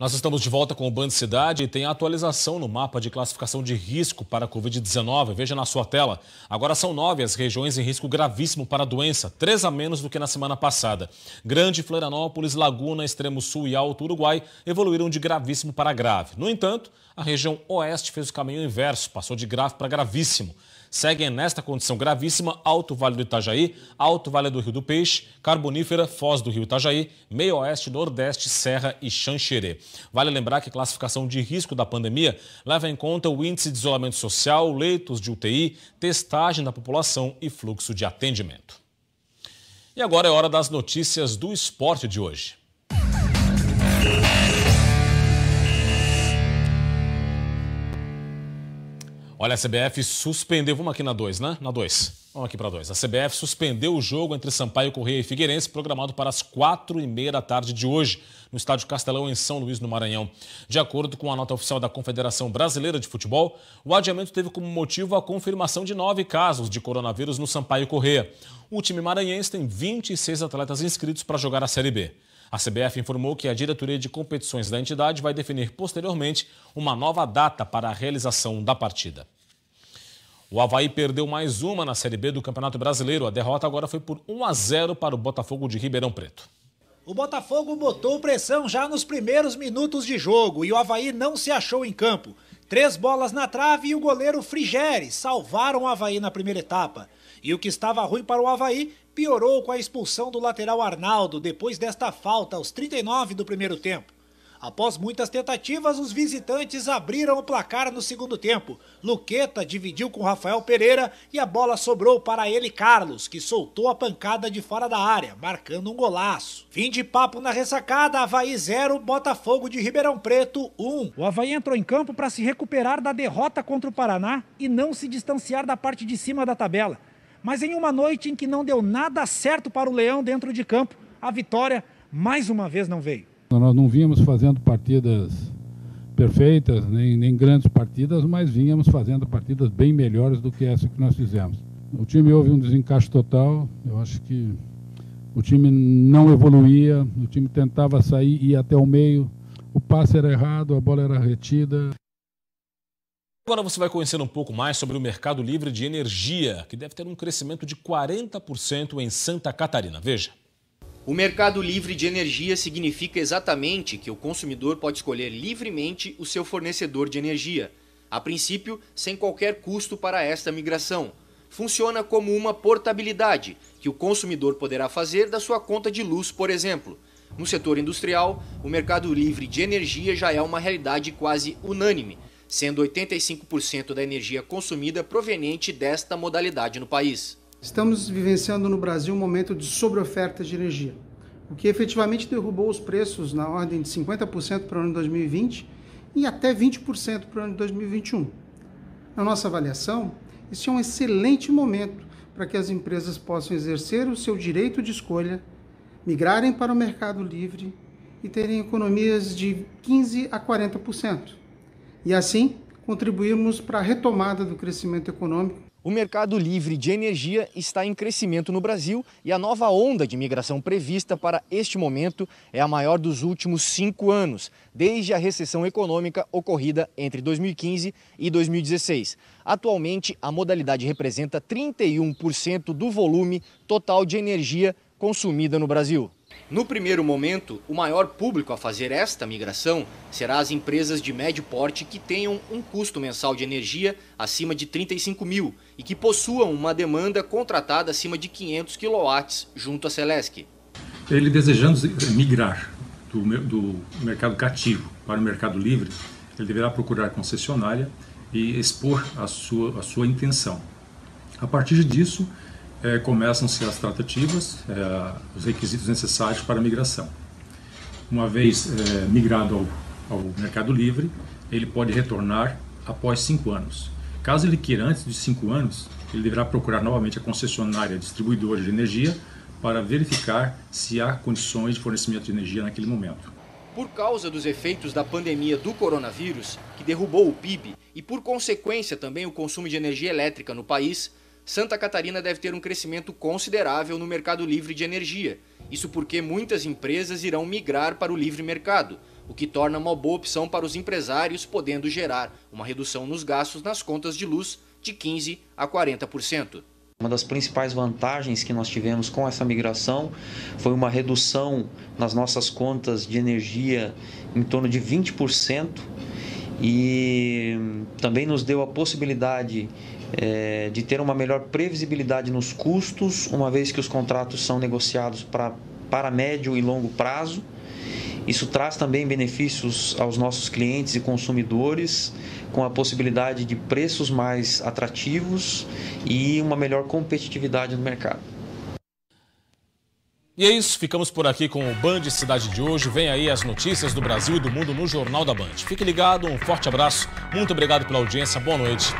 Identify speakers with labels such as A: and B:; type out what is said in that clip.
A: Nós estamos de volta com o Band Cidade e tem a atualização no mapa de classificação de risco para a Covid-19. Veja na sua tela. Agora são nove as regiões em risco gravíssimo para a doença, três a menos do que na semana passada. Grande Florianópolis, Laguna, Extremo Sul e Alto Uruguai evoluíram de gravíssimo para grave. No entanto, a região oeste fez o caminho inverso, passou de grave para gravíssimo seguem nesta condição gravíssima Alto Vale do Itajaí, Alto Vale do Rio do Peixe, Carbonífera, Foz do Rio Itajaí, Meio Oeste, Nordeste, Serra e Xanxerê. Vale lembrar que a classificação de risco da pandemia leva em conta o índice de isolamento social, leitos de UTI, testagem da população e fluxo de atendimento. E agora é hora das notícias do esporte de hoje. Olha, a CBF suspendeu. Vamos aqui na 2, né? Na 2. Vamos aqui para 2. A CBF suspendeu o jogo entre Sampaio Correia e Figueirense, programado para as 4 e meia da tarde de hoje, no estádio Castelão, em São Luís, no Maranhão. De acordo com a nota oficial da Confederação Brasileira de Futebol, o adiamento teve como motivo a confirmação de nove casos de coronavírus no Sampaio Correia. O time maranhense tem 26 atletas inscritos para jogar a Série B. A CBF informou que a diretoria de competições da entidade vai definir posteriormente uma nova data para a realização da partida. O Havaí perdeu mais uma na Série B do Campeonato Brasileiro. A derrota agora foi por 1 a 0 para o Botafogo de Ribeirão
B: Preto. O Botafogo botou pressão já nos primeiros minutos de jogo e o Havaí não se achou em campo. Três bolas na trave e o goleiro Frigeri salvaram o Havaí na primeira etapa. E o que estava ruim para o Havaí piorou com a expulsão do lateral Arnaldo depois desta falta aos 39 do primeiro tempo. Após muitas tentativas, os visitantes abriram o placar no segundo tempo. Luqueta dividiu com Rafael Pereira e a bola sobrou para ele Carlos, que soltou a pancada de fora da área, marcando um golaço. Fim de papo na ressacada, Havaí 0, Botafogo de Ribeirão Preto 1. Um. O Havaí entrou em campo para se recuperar da derrota contra o Paraná e não se distanciar da parte de cima da tabela. Mas em uma noite em que não deu nada certo para o Leão dentro de campo, a vitória mais uma vez não veio. Nós não vínhamos fazendo partidas perfeitas, nem, nem grandes partidas, mas vínhamos fazendo partidas bem melhores do que essa que nós fizemos. O time houve um desencaixe total, eu acho que o time não evoluía, o time tentava sair e ir até o meio, o passe era errado, a bola era retida.
A: Agora você vai conhecer um pouco mais sobre o mercado livre de
C: energia, que deve ter um crescimento de 40% em Santa Catarina. Veja. O mercado livre de energia significa exatamente que o consumidor pode escolher livremente o seu fornecedor de energia, a princípio sem qualquer custo para esta migração. Funciona como uma portabilidade que o consumidor poderá fazer da sua conta de luz, por exemplo. No setor industrial, o mercado livre de energia já é uma realidade quase unânime sendo 85% da energia consumida proveniente desta modalidade no país.
A: Estamos vivenciando no Brasil um momento de sobreoferta de energia, o que efetivamente derrubou os preços na ordem de 50% para o ano 2020 e até 20% para o ano 2021. Na nossa avaliação, este é um excelente momento para que as empresas possam exercer o seu direito de escolha, migrarem para o mercado livre e terem economias de 15 a 40%
C: e assim contribuirmos para a retomada do crescimento econômico. O mercado livre de energia está em crescimento no Brasil e a nova onda de migração prevista para este momento é a maior dos últimos cinco anos, desde a recessão econômica ocorrida entre 2015 e 2016. Atualmente, a modalidade representa 31% do volume total de energia consumida no Brasil. No primeiro momento, o maior público a fazer esta migração será as empresas de médio porte que tenham um custo mensal de energia acima de 35 mil e que possuam uma demanda contratada acima de 500 kW junto à Celesc.
A: Ele desejando migrar do, do mercado cativo para o mercado livre, ele deverá procurar a concessionária e expor a sua, a sua intenção. A partir disso, é, começam-se as tratativas, é, os requisitos necessários para a migração. Uma vez é, migrado ao, ao, Mercado Livre, ele pode retornar após cinco anos. Caso ele queira antes de cinco anos, ele deverá procurar novamente a concessionária distribuidora de energia para verificar se há condições de fornecimento de energia naquele momento.
C: Por causa dos efeitos da pandemia do coronavírus, que derrubou o PIB e por consequência também o consumo de energia elétrica no país, Santa Catarina deve ter um crescimento considerável no mercado livre de energia. Isso porque muitas empresas irão migrar para o livre mercado, o que torna uma boa opção para os empresários, podendo gerar uma redução nos gastos nas contas de luz de 15 a 40%.
B: Uma das principais vantagens que nós tivemos com essa migração foi uma redução nas nossas contas de energia em torno de 20% e também nos deu a possibilidade é, de ter uma melhor previsibilidade nos custos, uma vez que os contratos são negociados pra, para médio e longo prazo. Isso traz também benefícios aos nossos clientes e consumidores, com a possibilidade de preços mais atrativos e uma melhor competitividade no mercado.
A: E é isso, ficamos por aqui com o Band Cidade de hoje. Vem aí as notícias do Brasil e do mundo no Jornal da Band. Fique ligado, um forte abraço, muito obrigado pela audiência, boa noite